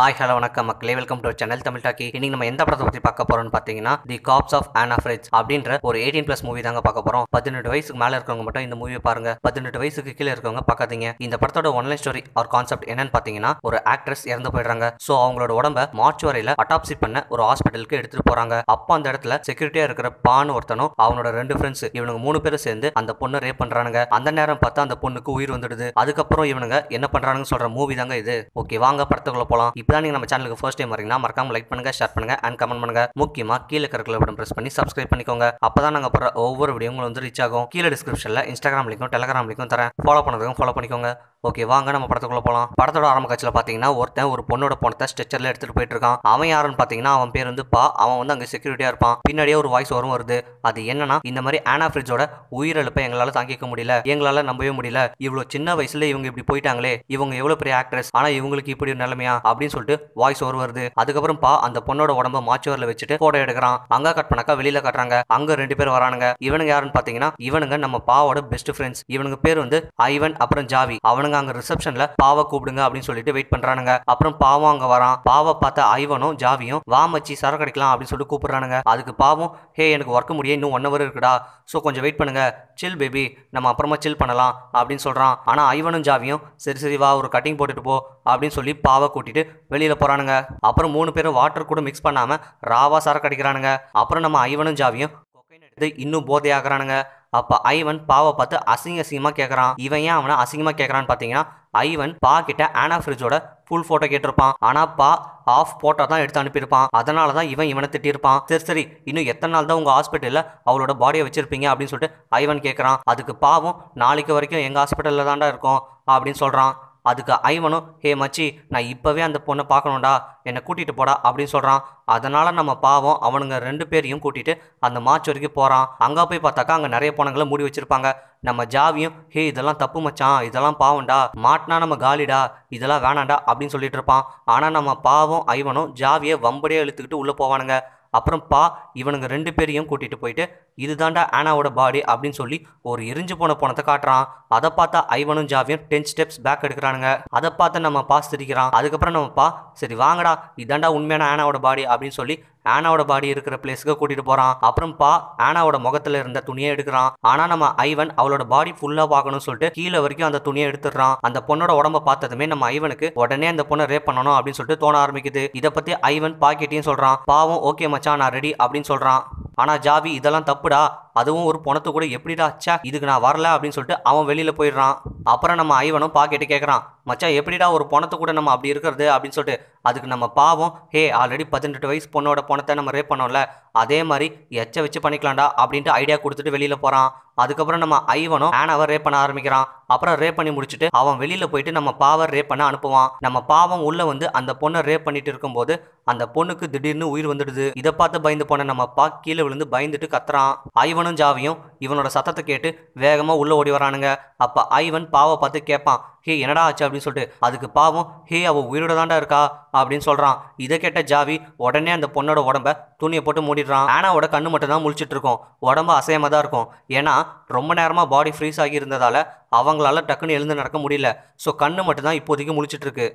hi hello வணக்கம் மக்களே welcome to channel Tamil talkie இன்னைக்கு நம்ம எந்த படத்தை பற்றி பார்க்க போறோம்னு பார்த்தீங்கன்னா தி காப்ஸ் ஆஃப் ஆன் ஆஃப்ரேஜ் அப்படின்ற ஒரு எயிட்டீன் பிளஸ் மூவி தாங்க பார்க்க போறோம் பதினெட்டு வயசுக்கு மேலே இருக்கவங்க மட்டும் இந்த மூவியை பாருங்க பதினெட்டு வயசுக்கு கீழே இருக்கவங்க பார்க்காதீங்க இந்த படத்தோட ஒன்லைன் ஸ்டோரி ஆர் கான்செப்ட் என்னன்னு பார்த்தீங்கன்னா ஒரு ஆக்ட்ரஸ் இறந்து போயிடுறாங்க ஸோ அவங்களோட உடம்ப மார்ச் வரையில அட்டாப்சி பண்ண ஒரு ஹாஸ்பிட்டலுக்கு எடுத்துட்டு போறாங்க அப்போ அந்த இடத்துல செக்யூரிட்டியா இருக்கிற பான் ஒருத்தனும் அவனோட ரெண்டு ஃப்ரெண்ட்ஸ் இவனுங்க மூணு பேரும் சேர்ந்து அந்த பொண்ணை ரேப் பண்றானுங்க அந்த நேரம் பார்த்தா அந்த பொண்ணுக்கு உயிர் வந்துடுது அதுக்கப்புறம் இவனுங்க என்ன பண்றானுங்க சொல்ற மூவி தாங்க இது ஓகே வாங்க படத்துக்குள்ள போலாம் இப்போதான் நம்ம சேனலுக்கு ஃபர்ஸ்ட் டைம் வரீங்கன்னா மறக்காம லைக் பண்ணுங்க ஷேர் பண்ணுங்க அண்ட் கமெண்ட் பண்ணுங்க முக்கியமா கீழே கருக்கல பட்டம் ப்ரெஸ் பண்ணி சப்ஸ்கிரைப் பண்ணிக்கோங்க அப்பதான் நாங்கள் போகிற ஒவ்வொரு வீடியோ உங்களுக்கு வந்து ரீச் ஆகும் கீழே டிஸ்கிரிப்ஷன்ல இன்ஸ்டாகிராம் லிங்கும் டெலகிராம் லிங்கும் தரேன் ஃபாலோ பண்ணுறதுக்கும் ஃபாலோ பண்ணிக்கோங்க ஓகே வாங்க நம்ம படத்துக்குள்ள போகலாம் படத்தோட ஆரம்ப காட்சியில் பார்த்தீங்கன்னா ஒருத்தன் ஒரு பொண்ணோட பணத்தை ஸ்ட்ரெச்சரில் எடுத்துகிட்டு போயிட்டு இருக்கான் அவன் யாருன்னு பார்த்தீங்கன்னா அவன் பேர் வந்து பா அவன் வந்து அங்கே செக்யூரிட்டியாக இருப்பான் பின்னாடியே ஒரு வாய்ஸ் வரும் வருது அது என்னன்னா இந்த மாதிரி ஆனா ஃப்ரிட்ஜோட உயிரிழப்பை எங்களால் தாங்கிக்க முடியல எங்களால் நம்பவே முடியல இவ்வளோ சின்ன வயசுல இவங்க இப்படி போயிட்டாங்களே இவங்க எவ்வளோ பெரிய ஆக்ட்ரஸ் ஆனால் இவங்களுக்கு இப்படி ஒரு நிலைமையா அப்படின்னு சொல்லிட்டு வாய்ஸ் ஓவர் வருது அதுக்கப்புறம் பா அந்த பொண்ணோட உடம்ப மாச்சுவரில் வச்சுட்டு போட்டோ எடுக்கிறான் அங்கே கட் பண்ணாக்கா வெளியில் கட்டுறாங்க அங்கே ரெண்டு பேர் வரானுங்க இவனுங்க யாருன்னு பார்த்தீங்கன்னா இவனுங்க நம்ம பாவோட பெஸ்ட் ஃப்ரெண்ட்ஸ் இவனுங்க பேர் வந்து ஐவன் அப்புறம் ஜாவி அவனுங்க அவனுங்க அங்க ரிசப்ஷன்ல பாவை கூப்பிடுங்க அப்படின்னு சொல்லிட்டு வெயிட் பண்றானுங்க அப்புறம் பாவம் அங்க வரான் பாவை பார்த்த ஐவனும் ஜாவியும் வா மச்சி சர கிடைக்கலாம் அப்படின்னு சொல்லி கூப்பிடுறானுங்க அதுக்கு பாவம் ஹே எனக்கு ஒர்க் முடிய இன்னும் ஒன் ஹவர் இருக்குடா ஸோ கொஞ்சம் வெயிட் பண்ணுங்க சில் பேபி நம்ம அப்புறமா சில் பண்ணலாம் அப்படின்னு சொல்றான் ஆனா ஐவனும் ஜாவியும் சரி சரி வா ஒரு கட்டிங் போட்டுட்டு போ அப்படின்னு சொல்லி பாவை கூட்டிட்டு வெளியில போறானுங்க அப்புறம் மூணு பேரும் வாட்டர் கூட மிக்ஸ் பண்ணாம ராவா சரக்கு அடிக்கிறானுங்க அப்புறம் நம்ம ஐவனும் ஜாவியும் கொக்கைன் எடுத்து இன்னும் போதையாகிறானுங்க அப்போ ஐவன் பாவை பார்த்து அசிங்க அசிங்கமாக கேட்குறான் இவன் ஏன் அவனை அசிங்கமாக கேட்குறான்னு பார்த்தீங்கன்னா ஐவன் பா கிட்ட ஆனா ஃப்ரிட்ஜோட ஃபுல் ஃபோட்டோ கேட்டிருப்பான் ஆனால் பா ஆஃப் ஃபோட்டோ தான் எடுத்து அனுப்பியிருப்பான் அதனால தான் இவன் இவனை திட்டியிருப்பான் சரி சரி இன்னும் எத்தனை நாள் தான் உங்கள் ஹாஸ்பிட்டலில் அவளோட பாடியை வச்சிருப்பீங்க அப்படின்னு சொல்லிட்டு ஐவன் கேட்குறான் அதுக்கு பாவம் நாளைக்கு வரைக்கும் எங்கள் ஹாஸ்பிட்டலில் தாண்டா இருக்கும் அப்படின்னு சொல்கிறான் அதுக்கு ஐவனும் ஹே மச்சி நான் இப்போவே அந்த பொண்ணை பார்க்கணும்டா என்னை கூட்டிகிட்டு போடா அப்படின்னு சொல்கிறான் அதனால் நம்ம பாவம் அவனுங்க ரெண்டு பேரையும் கூட்டிகிட்டு அந்த மாச்சு வரைக்கும் போகிறான் அங்கே போய் பார்த்தாக்கா அங்கே நிறைய பொண்ணுங்களை மூடி வச்சுருப்பாங்க நம்ம ஜாவியும் ஹே இதெல்லாம் தப்பு மச்சான் இதெல்லாம் பாவம்டா மாட்டினா நம்ம காலிடா இதெல்லாம் வேணாண்டா அப்படின்னு சொல்லிட்டு இருப்பான் ஆனால் நம்ம பாவம் ஐவனும் ஜாவியை வம்படியே இழுத்துக்கிட்டு உள்ளே போவானுங்க அப்புறம் பா இவனுங்க ரெண்டு பேரையும் கூட்டிகிட்டு போயிட்டு இதுதாண்டா ஆனாவோட பாடி அப்படின்னு சொல்லி ஒரு எரிஞ்சு போன பணத்தை காட்டுறான் அதை பார்த்தா ஐவனும் ஜாவியும் டென் ஸ்டெப்ஸ் பேக் எடுக்கிறானுங்க அதை பார்த்து நம்ம பாஸ் திரிக்கிறான் அதுக்கப்புறம் நம்ம பா சரி வாங்கடா இதாண்டா உண்மையான ஆனாவோட பாடி அப்படின்னு சொல்லி ஆனாவோட பாடி இருக்கிற பிளேஸுக்கு கூட்டிட்டு போறான் அப்புறம் பா ஆனாவோட முகத்துல இருந்த துணியை எடுக்கிறான் ஆனா நம்ம ஐவன் அவளோட பாடி ஃபுல்லா பார்க்கணும்னு சொல்லிட்டு கீழே வரைக்கும் அந்த துணியை எடுத்துடுறான் அந்த பொண்ணோட உடம்ப பார்த்ததுமே நம்ம ஐவனுக்கு உடனே அந்த பொண்ணை ரேப் பண்ணணும் அப்படின்னு சொல்லிட்டு தோண ஆரம்பிக்குது இதை பத்தி ஐவன் பாக்கெட்டையும் சொல்றான் பாவம் ஓகே மச்சான் நான் ரெடி அப்படின்னு சொல்றான் ஆனா ஜாவி இதெல்லாம் தப்புடா அதுவும் ஒரு பணத்தை கூட எப்படிடா அச்சா இதுக்கு நான் வரல அப்படின்னு சொல்லிட்டு அவன் வெளியில் போயிடுறான் அப்புறம் நம்ம ஐவனும் பாக்கெட்டு கேட்குறான் மச்சான் எப்படிடா ஒரு பணத்தை கூட நம்ம அப்படி இருக்கிறது அப்படின்னு சொல்லிட்டு அதுக்கு நம்ம பாவம் ஹே ஆல்ரெடி பதினெட்டு வயசு பொண்ணோட பணத்தை நம்ம ரேப் பண்ணோம்ல அதே மாதிரி எச்ச வச்சு பண்ணிக்கலாம்டா அப்படின்ட்டு ஐடியா கொடுத்துட்டு வெளியில் போகிறான் அதுக்கப்புறம் நம்ம ஐவனும் ஆனவர் ரேப் பண்ண ஆரம்பிக்கிறான் அப்புறம் ரேப் பண்ணி முடிச்சுட்டு அவன் வெளியில் போயிட்டு நம்ம பாவர் ரேப் பண்ண அனுப்புவான் நம்ம பாவம் உள்ளே வந்து அந்த பொண்ணை ரேப் பண்ணிட்டு இருக்கும்போது அந்த பொண்ணுக்கு திடீர்னு உயிர் வந்துடுது இதை பார்த்து பயந்து போன நம்ம பா கீழே விழுந்து பயந்துட்டு கத்துறான் ஐவனும் ஐவனும் ஜாவியும் இவனோட சத்தத்தை கேட்டு வேகமாக உள்ளே ஓடி வரானுங்க அப்போ ஐவன் பாவை பார்த்து கேட்பான் ஹே என்னடா ஆச்சு அப்படின்னு சொல்லிட்டு அதுக்கு பாவம் ஹே அவள் உயிரோட தாண்டா இருக்கா அப்படின்னு சொல்கிறான் இதை கேட்ட ஜாவி உடனே அந்த பொண்ணோட உடம்ப துணியை போட்டு மூடிடுறான் ஆனாவோட கண்ணு மட்டும் தான் முழிச்சிட்டு இருக்கும் உடம்பு அசையமாக தான் இருக்கும் ஏன்னா ரொம்ப நேரமாக பாடி ஃப்ரீஸ் ஆகி இருந்ததால் அவங்களால டக்குன்னு எழுந்து நடக்க முடியல ஸோ கண்ணு மட்டும் தான் இப்போதைக்கு முழிச்சிட்டு இருக்கு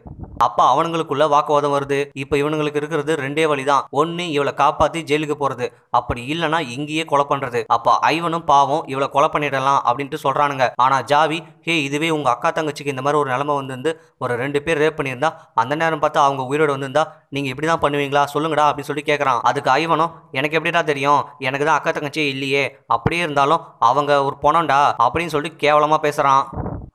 அப்போ அவனுங்களுக்குள்ள வாக்குவாதம் வருது இப்போ இவனுங்களுக்கு இருக்கிறது ரெண்டே வழி தான் ஒன்று இவளை காப்பாற்றி ஜெயிலுக்கு போறது அப்படி இல்லைன்னா இங்கேயே கொலை பண்ணுறது அப்ப ஐவனும் பாவம் இவளை கொலை பண்ணிடலாம் அப்படின்ட்டு சொல்கிறானுங்க ஆனால் ஜாவி ஹே இதுவே உங்கள் அக்கா தங்கச்சிக்கு இந்த மாதிரி ஒரு நிலமை வந்து ஒரு ரெண்டு பேர் ரேப் பண்ணியிருந்தா அந்த நேரம் பார்த்தா அவங்க உயிரோட வந்திருந்தா நீங்கள் இப்படி தான் பண்ணுவீங்களா சொல்லுங்கடா அப்படின்னு சொல்லி கேட்குறான் அதுக்கு ஐவனும் எனக்கு எப்படிடா தெரியும் எனக்கு தான் அக்கா தங்கச்சியே இல்லையே அப்படியே இருந்தாலும் அவங்க ஒரு பணம்டா அப்படின்னு சொல்லிட்டு கேவலமாக பேசுகிறான்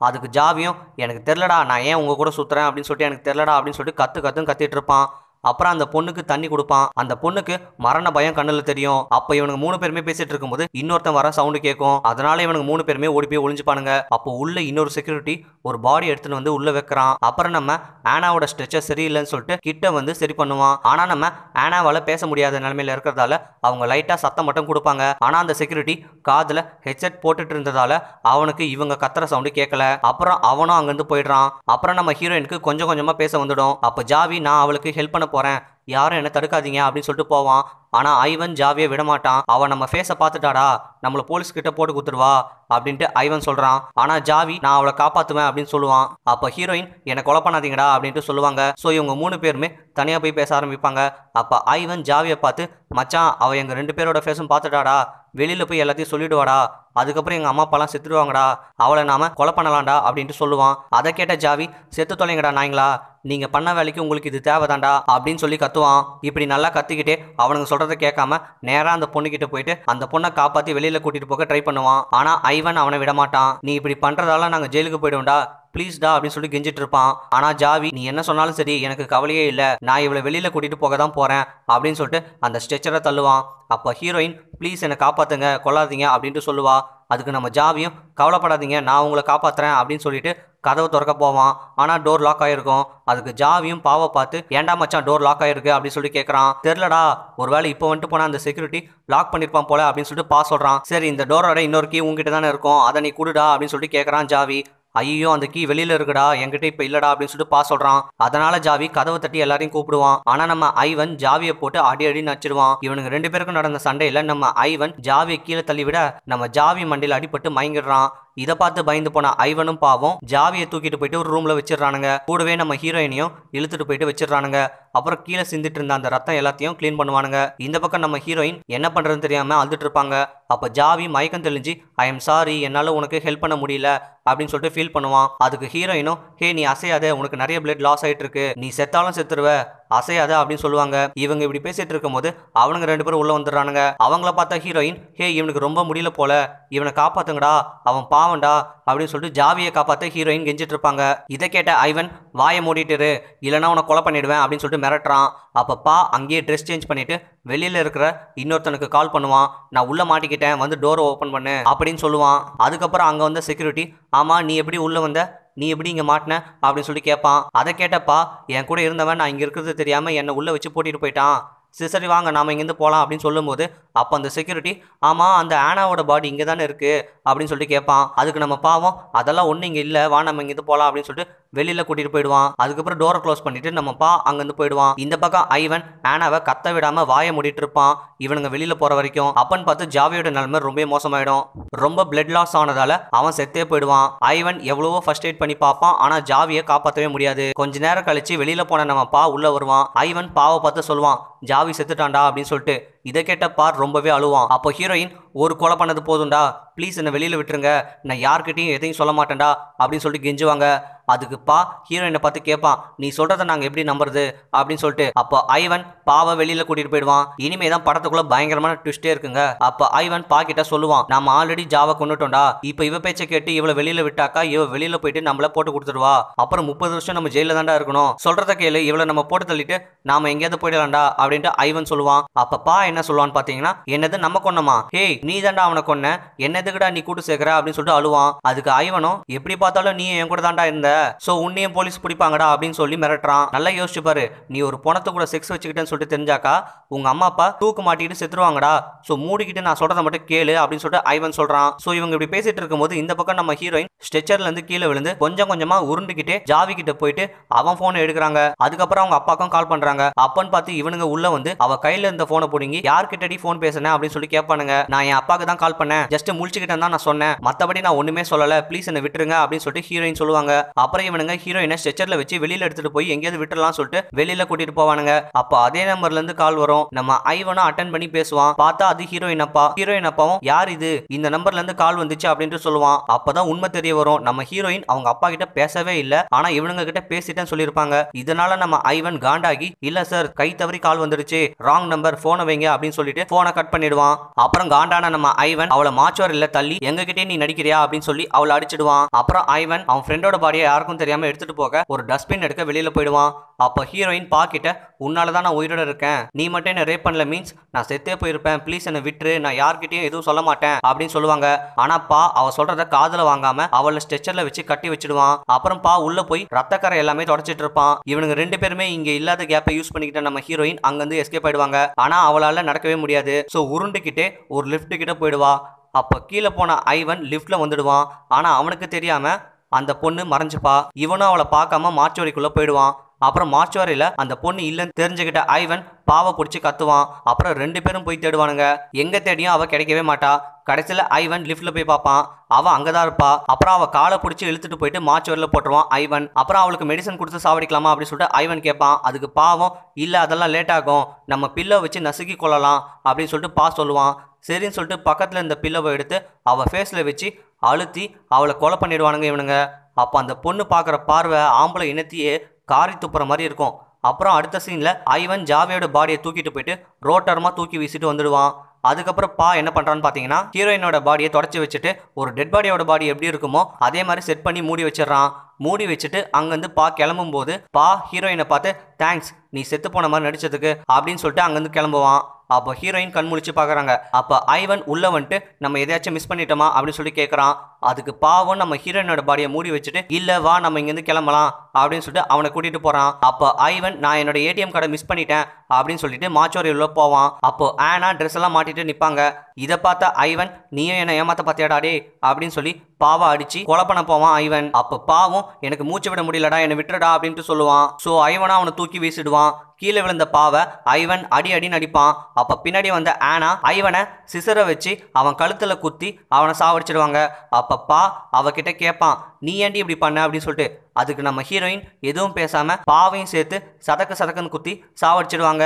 அதுக்கு ஜாவியும் எனக்கு தெரிலடா நான் ஏன் உங்கள் கூட சுற்றுறேன் அப்படின்னு சொல்லிட்டு எனக்கு தெரிலடா அப்படின்னு சொல்லிட்டு கற்று கற்றுன்னு கத்திட்டு இருப்பான் அப்புறம் அந்த பொண்ணுக்கு தண்ணி கொடுப்பான் அந்த பொண்ணுக்கு மரண பயம் கண்ணுல தெரியும் அப்ப இவனுக்கு மூணு பேருமே பேசிட்டு இருக்கும்போது இன்னொருத்தன் வர சவுண்டு கேட்கும் அதனால இவனுக்கு மூணு பேருமே ஓடி போய் ஒளிஞ்சுப்பானுங்க அப்போ உள்ள இன்னொரு செக்யூரிட்டி ஒரு பாடி எடுத்துன்னு வந்து உள்ள வைக்கிறான் அப்புறம் நம்ம ஆனாவோட ஸ்ட்ரெச்சர் சரியில்லைன்னு சொல்லிட்டு கிட்ட வந்து சரி பண்ணுவான் ஆனா நம்ம ஆனாவால பேச முடியாத நிலைமையில இருக்கிறதால அவங்க லைட்டா சத்தம் மட்டும் கொடுப்பாங்க ஆனா அந்த செக்யூரிட்டி காதுல ஹெட்செட் போட்டுட்டு இருந்ததால அவனுக்கு இவங்க கத்துற சவுண்டு கேட்கல அப்புறம் அவனும் அங்கிருந்து போயிடுறான் அப்புறம் நம்ம ஹீரோயினுக்கு கொஞ்சம் கொஞ்சமா பேச வந்துடும் அப்ப ஜாவி நான் அவளுக்கு ஹெல்ப் பண்ண போகிறேன் யாரும் என்ன தடுக்காதீங்க அப்படின்னு சொல்லிட்டு போவான் ஆனால் ஐவன் ஜாவியை விடமாட்டான் அவன் நம்ம ஃபேஸை பார்த்துட்டாடா நம்மளை போலீஸ் கிட்ட போட்டு கொடுத்துருவா அப்படின்ட்டு ஐவன் சொல்கிறான் ஆனால் ஜாவி நான் அவளை காப்பாற்றுவேன் அப்படின்னு சொல்லுவான் அப்போ ஹீரோயின் என்னை கொலை பண்ணாதீங்கடா அப்படின்ட்டு சொல்லுவாங்க ஸோ இவங்க மூணு பேருமே தனியாக போய் பேச ஆரம்பிப்பாங்க அப்போ ஐவன் ஜாவியை பார்த்து மச்சான் அவள் எங்கள் ரெண்டு பேரோட ஃபேஸும் பார்த்துட்டாடா வெளியில் போய் எல்லாத்தையும் சொல்லிடுவாடா அதுக்கப்புறம் எங்கள் அம்மா அப்பாலாம் செத்துடுவாங்கடா அவளை நாம கொலை பண்ணலாம்டா அப்படின்ட்டு சொல்லுவான் அதை கேட்ட ஜாவி செத்து தொலைங்கடா நாய்ங்களா நீங்க பண்ண வேலைக்கு உங்களுக்கு இது தேவைதாண்டா அப்படின்னு சொல்லி கத்துவான் இப்படி நல்லா கத்திக்கிட்டு அவனுங்க சொல்றதை கேட்காம நேரா அந்த கிட்ட போயிட்டு அந்த பொண்ணை காப்பாத்தி வெளியில கூட்டிட்டு போக ட்ரை பண்ணுவான் ஆனா ஐவன் அவனை விட மாட்டான் நீ இப்படி பண்றதால நாங்க ஜெயிலுக்கு போயிடுவோம்டா பிளீஸ்டா அப்படின்னு சொல்லி கெஞ்சிட்டு இருப்பான் ஆனா ஜாவி நீ என்ன சொன்னாலும் சரி எனக்கு கவலையே இல்லை நான் இவ்வளவு வெளியில கூட்டிட்டு போக தான் போறேன் அப்படின்னு சொல்லிட்டு அந்த ஸ்ட்ரெச்சரை தள்ளுவான் அப்போ ஹீரோயின் ப்ளீஸ் என்னை காப்பாத்துங்க கொள்ளாதீங்க அப்படின்ட்டு சொல்லுவா அதுக்கு நம்ம ஜாவியும் கவலைப்படாதீங்க நான் உங்களை காப்பாற்றுறேன் அப்படின்னு சொல்லிட்டு கதவை திறக்க போவான் ஆனால் டோர் லாக் ஆகிருக்கும் அதுக்கு ஜாவியும் பாவை பார்த்து ஏண்டா மச்சான் டோர் லாக் ஆகிருக்கு அப்படின்னு சொல்லி கேட்குறான் தெரிலடா ஒரு வேளை இப்போ வந்துட்டு போனால் அந்த செக்யூரிட்டி லாக் பண்ணியிருப்பான் போல அப்படின்னு சொல்லிட்டு பா சொல்கிறான் சரி இந்த டோரோட இன்னொரு கீ உங்ககிட்ட தானே இருக்கும் அதை நீ கொடுடா அப்படின்னு சொல்லிட்டு கேட்குறான் ஜாவி ஐயோ அந்த கீ வெளியில இருக்குடா என்கிட்ட இப்ப இல்லடா அப்படின்னு சொல்லிட்டு பா சொல்றான் அதனால ஜாவி கதவை தட்டி எல்லாரையும் கூப்பிடுவான் ஆனா நம்ம ஐவன் ஜாவியை போட்டு அடி அடி நச்சிருவான் இவனுக்கு ரெண்டு பேருக்கும் நடந்த சண்டையில நம்ம ஐவன் ஜாவியை கீழே தள்ளிவிட நம்ம ஜாவி மண்டையில் அடிபட்டு மயங்கிடுறான் இதை பார்த்து பயந்து போன ஐவனும் பாவம் ஜாவியை தூக்கிட்டு போயிட்டு ஒரு ரூம்ல வச்சிடறானுங்க கூடவே நம்ம ஹீரோயினையும் இழுத்துட்டு போயிட்டு வச்சிடறானுங்க அப்புறம் கீழே சிந்திட்டு இருந்த அந்த ரத்தம் எல்லாத்தையும் கிளீன் பண்ணுவானுங்க இந்த பக்கம் நம்ம ஹீரோயின் என்ன பண்றதுன்னு தெரியாம அழுதுட்டு இருப்பாங்க அப்ப ஜாவி மயக்கம் தெளிஞ்சு ஐ எம் சாரி என்னால உனக்கு ஹெல்ப் பண்ண முடியல அப்படின்னு சொல்லிட்டு ஃபீல் பண்ணுவான் அதுக்கு ஹீரோயினும் ஹே நீ அசையாத உனக்கு நிறைய பிளட் லாஸ் ஆயிட்டு இருக்கு நீ செத்தாலும் செத்துருவ அசையாத அப்படின்னு சொல்லுவாங்க இவங்க இப்படி பேசிட்டு இருக்கும் போது அவனுங்க ரெண்டு பேரும் உள்ள வந்துடுறானுங்க அவங்கள பார்த்தா ஹீரோயின் ஹே இவனுக்கு ரொம்ப முடியல போல இவனை காப்பாத்துங்கடா அவன் பாவண்டா அப்படின்னு சொல்லிட்டு ஜாவியை காப்பாற்ற ஹீரோயின் கெஞ்சிட்டு இருப்பாங்க இதை கேட்ட ஐவன் வாயை இரு இல்லைனா உனக்கு கொலை பண்ணிடுவேன் அப்படின்னு சொல்லிட்டு மிரட்டுறான் அப்பப்பா அங்கேயே ட்ரெஸ் சேஞ்ச் பண்ணிட்டு வெளியில் இருக்கிற இன்னொருத்தனுக்கு கால் பண்ணுவான் நான் உள்ளே மாட்டிக்கிட்டேன் வந்து டோரை ஓப்பன் பண்ணு அப்படின்னு சொல்லுவான் அதுக்கப்புறம் அங்கே வந்த செக்யூரிட்டி ஆமாம் நீ எப்படி உள்ளே வந்த நீ எப்படி இங்கே மாட்டின அப்படின்னு சொல்லி கேட்பான் அதை கேட்டப்பா என் கூட இருந்தவன் நான் இங்கே இருக்கிறது தெரியாமல் என்னை உள்ளே வச்சு போட்டிட்டு போயிட்டான் சரி சரி வாங்க நாம் இங்கேருந்து போகலாம் அப்படின்னு சொல்லும்போது அப்போ அந்த செக்யூரிட்டி ஆமாம் அந்த ஆனாவோட பாடி இங்கே தானே இருக்குது அப்படின்னு சொல்லிட்டு கேட்பான் அதுக்கு நம்ம பாவம் அதெல்லாம் ஒன்றும் இங்கே இல்லை வா நம்ம இங்கேருந்து போகலாம் அப்படின்னு சொல்லிட்டு வெளியில் கூட்டிகிட்டு போயிடுவான் அதுக்கப்புறம் டோரை க்ளோஸ் பண்ணிவிட்டு நம்ம பா அங்கேருந்து போயிடுவான் இந்த பக்கம் ஐவன் ஆனாவை கத்த விடாமல் வாய முடிட்டு இருப்பான் இவனுங்க வெளியில் போகிற வரைக்கும் அப்பன்னு பார்த்து ஜாவியோட நிலைமை ரொம்ப மோசமாயிடும் ரொம்ப பிளட் லாஸ் ஆனதால் அவன் செத்தே போயிடுவான் ஐவன் எவ்வளவோ ஃபர்ஸ்ட் எய்ட் பண்ணி பார்ப்பான் ஆனால் ஜாவியை காப்பாற்றவே முடியாது கொஞ்ச நேரம் கழிச்சு வெளியில் போன நம்ம பா உள்ளே வருவான் ஐவன் பாவை பார்த்து சொல்லுவான் ஜாவி செத்துட்டான்டா அப்படின்னு சொல்லிட்டு இதை கேட்ட பார் ரொம்பவே அழுவான் அப்போ ஹீரோயின் ஒரு கொலை பண்ணது போதும்டா ப்ளீஸ் என்னை வெளியில் விட்டுருங்க நான் யார்கிட்டையும் எதையும் சொல்ல மாட்டேன்டா அப்படின்னு சொல்லிட்டு கெஞ்சுவாங்க அதுக்குப்பா ஹீரோயினை பார்த்து கேட்பான் நீ சொல்கிறத நாங்கள் எப்படி நம்புறது அப்படின்னு சொல்லிட்டு அப்போ ஐவன் பாவை வெளியில் கூட்டிகிட்டு போயிடுவான் இனிமே தான் படத்துக்குள்ளே பயங்கரமான ட்விஸ்டே இருக்குங்க அப்போ ஐவன் பா கிட்ட சொல்லுவான் நம்ம ஆல்ரெடி ஜாவை கொண்டுட்டோம்டா இப்போ இவ பேச்சை கேட்டு இவளை வெளியில் விட்டாக்கா இவ வெளியில் போயிட்டு நம்மள போட்டு கொடுத்துருவா அப்புறம் முப்பது வருஷம் நம்ம ஜெயிலில் தாண்டா இருக்கணும் சொல்கிறத கேளு இவளை நம்ம போட்டு தள்ளிட்டு நாம எங்கேயாவது போயிடலாம்டா அப்படின்ட்டு ஐவன் சொல்லுவான் அப்போ பா என்ன சொல்லுவான்னு பார்த்தீங்கன்னா என்னது நம்ம கொண்டமா ஹே நீ தாண்டா அவனை கொன்ன என்னதுக்குடா நீ கூட்டு சேர்க்குற அப்படின்னு சொல்லிட்டு அழுவான் அதுக்கு ஐவனும் எப்படி பார்த்தாலும் நீ என் கூட தாண்டா இருந்த ஸோ உன்னையும் போலீஸ் பிடிப்பாங்கடா அப்படின்னு சொல்லி மிரட்டுறான் நல்லா யோசிச்சு பாரு நீ ஒரு பணத்தை கூட செக்ஸ் வச்சுக்கிட்டேன்னு சொல்லிட்டு தெரிஞ்சாக்கா உங்க அம்மா அப்பா தூக்க மாட்டிக்கிட்டு செத்துருவாங்கடா சோ மூடிக்கிட்டு நான் சொல்றதை மட்டும் கேளு அப்படின்னு சொல்லிட்டு ஐவன் சொல்றான் ஸோ இவங்க இப்படி பேசிட்டு இருக்கும்போது இந்த பக்கம் நம்ம ஹீரோயின் ஸ்ட்ரெச்சர்ல இருந்து கீழே விழுந்து கொஞ்சம் கொஞ்சமா உருண்டுகிட்டு ஜாவி கிட்ட போயிட்டு அவன் போனை எடுக்கிறாங்க அதுக்கப்புறம் அவங்க அப்பாக்கும் கால் பண்றாங்க அப்பன்னு பார்த்து இவனுங்க உள்ள வந்து அவ கையில இருந்த போனை பிடுங்கி யார்கிட்டடி போன் பேசுனேன் அப்படின்னு சொல்லி கேட்பானுங்க நான் என் அப்பாக்கு தான் கால் பண்ணேன் ஜஸ்ட் முழிச்சுக்கிட்டேன் தான் நான் சொன்னேன் மத்தபடி நான் ஒண்ணுமே சொல்லல ப்ளீஸ் என்ன விட்டுருங்க அப்படின்னு சொல்லிட்டு ஹீரோயின் சொல்லுவாங்க அப்புறம் இவனுங்க ஹீரோயினை ஸ்ட்ரெச்சரில் வச்சு வெளியில எடுத்துட்டு போய் எங்கேயாவது விட்டுலாம் சொல்லிட்டு வெளியில கூட்டிட்டு போவானுங்க அப்போ அதே நம்பர்ல இருந்து கால் வரும் நம்ம ஐவனும் அட்டன் பண்ணி பேசுவான் பார்த்தா அது ஹீரோயின் அப்பா ஹீரோயின் அப்பாவும் யார் இது இந்த நம்பர்ல இருந்து கால் வந்துச்சு அப்படின்ட்டு சொல்லுவான் அப்பதான் உண்மை தெரிய வரும் நம்ம ஹீரோயின் அவங்க அப்பா கிட்ட பேசவே இல்லை ஆனா இவனுங்க கிட்ட பேசிட்டேன்னு சொல்லியிருப்பாங்க இதனால நம்ம ஐவன் காண்டாகி இல்ல சார் கை தவறி கால் வந்துருச்சு ராங் நம்பர் போனை வைங்க அப்படின்னு சொல்லிட்டு போனை கட் பண்ணிடுவான் அப்புறம் காண்டான நம்ம ஐவன் அவளை மாச்சோர் இல்ல தள்ளி எங்க கிட்டே நீ நடிக்கிறியா அப்படின்னு சொல்லி அவளை அடிச்சிடுவான் அப்புறம் ஐவன் அவன் ஃப்ரெண்டோட பாடிய யாருக்கும் தெரியாமல் எடுத்துட்டு போக ஒரு டஸ்ட்பின் எடுக்க வெளியில் போயிடுவான் அப்போ ஹீரோயின் பாக்கிட்ட உன்னால தான் நான் உயிரோட இருக்கேன் நீ மட்டும் என்ன ரேப் பண்ணல மீன்ஸ் நான் செத்தே போயிருப்பேன் ப்ளீஸ் என்னை விட்டுரு நான் யார்கிட்டயும் எதுவும் சொல்ல மாட்டேன் அப்படின்னு சொல்லுவாங்க ஆனா பா அவ சொல்றத காதல வாங்காம அவளை ஸ்ட்ரெச்சர்ல வச்சு கட்டி வச்சிடுவான் அப்புறம் பா உள்ள போய் ரத்தக்கரை எல்லாமே தொடச்சிட்டு இருப்பான் இவனுக்கு ரெண்டு பேருமே இங்க இல்லாத கேப்பை யூஸ் பண்ணிக்கிட்ட நம்ம ஹீரோயின் அங்கிருந்து எஸ்கேப் ஆயிடுவாங்க ஆனா அவளால நடக்கவே முடியாது ஸோ உருண்டுக்கிட்டே ஒரு லிப்ட் கிட்ட போயிடுவா அப்போ கீழே போன ஐவன் லிப்ட்ல வந்துடுவான் ஆனால் அவனுக்கு தெரியாமல் அந்த பொண்ணு மறைஞ்சுப்பா இவனும் அவளை பார்க்காம மாச்சுவரிக்குள்ளே போயிடுவான் அப்புறம் வரையில் அந்த பொண்ணு இல்லைன்னு தெரிஞ்சுக்கிட்ட ஐவன் பாவை பிடிச்சி கத்துவான் அப்புறம் ரெண்டு பேரும் போய் தேடுவானுங்க எங்கே தேடியும் அவள் கிடைக்கவே மாட்டா கடைசியில் ஐவன் லிஃப்ட்டில் போய் பார்ப்பான் அவள் அங்கே தான் இருப்பா அப்புறம் அவள் காலை பிடிச்சி இழுத்துட்டு போயிட்டு மாச்சுவரில் போட்டுருவான் ஐவன் அப்புறம் அவளுக்கு மெடிசன் கொடுத்து சாவடிக்கலாமா அப்படின்னு சொல்லிட்டு ஐவன் கேட்பான் அதுக்கு பாவம் இல்லை அதெல்லாம் லேட் ஆகும் நம்ம பில்லை வச்சு நசுக்கி கொள்ளலாம் அப்படின்னு சொல்லிட்டு பா சொல்லுவான் சரின்னு சொல்லிட்டு பக்கத்தில் இந்த பில்லவை எடுத்து அவள் ஃபேஸில் வச்சு அழுத்தி அவளை கொலை பண்ணிடுவானுங்க இவனுங்க அப்போ அந்த பொண்ணு பார்க்குற பார்வை ஆம்பளை இனத்தையே காரி துப்புற மாதிரி இருக்கும் அப்புறம் அடுத்த சீனில் ஐவன் ஜாவியோட பாடியை தூக்கிட்டு போயிட்டு ரோட்டரமாக தூக்கி வீசிட்டு வந்துடுவான் அதுக்கப்புறம் பா என்ன பண்ணுறான்னு பார்த்தீங்கன்னா ஹீரோயினோட பாடியை தொடச்சி வச்சுட்டு ஒரு டெட் பாடியோட பாடி எப்படி இருக்குமோ அதே மாதிரி செட் பண்ணி மூடி வச்சிடறான் மூடி வச்சுட்டு அங்கேருந்து பா கிளம்பும்போது பா ஹீரோயினை பார்த்து தேங்க்ஸ் நீ செத்து போன மாதிரி நடிச்சதுக்கு அப்படின்னு சொல்லிட்டு அங்கேருந்து கிளம்புவான் அப்போ ஹீரோயின் கண் முழிச்சு பார்க்குறாங்க அப்போ ஐவன் உள்ளே வந்துட்டு நம்ம எதையாச்சும் மிஸ் பண்ணிட்டோமா அப்படின்னு சொல்லி கேட்குறான் அதுக்கு பாவம் நம்ம ஹீரோயினோட பாடியை மூடி வச்சுட்டு இல்லை வா நம்ம இங்கேருந்து கிளம்பலாம் அப்படின்னு சொல்லிட்டு அவனை கூட்டிகிட்டு போகிறான் அப்போ ஐவன் நான் என்னோட ஏடிஎம் கார்டை மிஸ் பண்ணிட்டேன் அப்படின்னு சொல்லிட்டு மாச்சோரி உள்ள போவான் அப்போ ஆனா ட்ரெஸ் எல்லாம் மாட்டிட்டு நிற்பாங்க இதை பார்த்தா ஐவன் நீயும் என்னை ஏமாத்த பார்த்தியாடாடே அப்படின்னு சொல்லி பாவா அடிச்சு கொலை பண்ண போவான் ஐவன் அப்போ பாவம் எனக்கு மூச்சு விட முடியலடா என்னை விட்டுடா அப்படின்ட்டு சொல்லுவான் ஸோ ஐவனா அவனை தூக்கி தூக்கி வீசிடுவான் கீழே விழுந்த பாவை ஐவன் அடி அடி நடிப்பான் அப்போ பின்னாடி வந்த ஆனா ஐவனை சிசரை வச்சு அவன் கழுத்தில் குத்தி அவனை சாவடிச்சிடுவாங்க அப்பப்பா பா அவகிட்ட கேட்பான் நீ ஏண்டி இப்படி பண்ண அப்படின்னு சொல்லிட்டு அதுக்கு நம்ம ஹீரோயின் எதுவும் பேசாமல் பாவையும் சேர்த்து சதக்க சதக்குன்னு குத்தி சாவடிச்சிடுவாங்க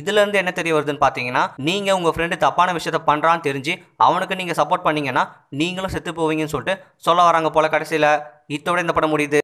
இதுல இருந்து என்ன தெரிய வருதுன்னு பார்த்தீங்கன்னா நீங்க உங்க ஃப்ரெண்டு தப்பான விஷயத்த பண்றான்னு தெரிஞ்சு அவனுக்கு நீங்க சப்போர்ட் பண்ணீங்கன்னா நீங்களும் செத்து போவீங்கன்னு சொல்லிட்டு சொல்ல வராங்க போல் கடைசியில இத்தோட இந்த படம் முடியுது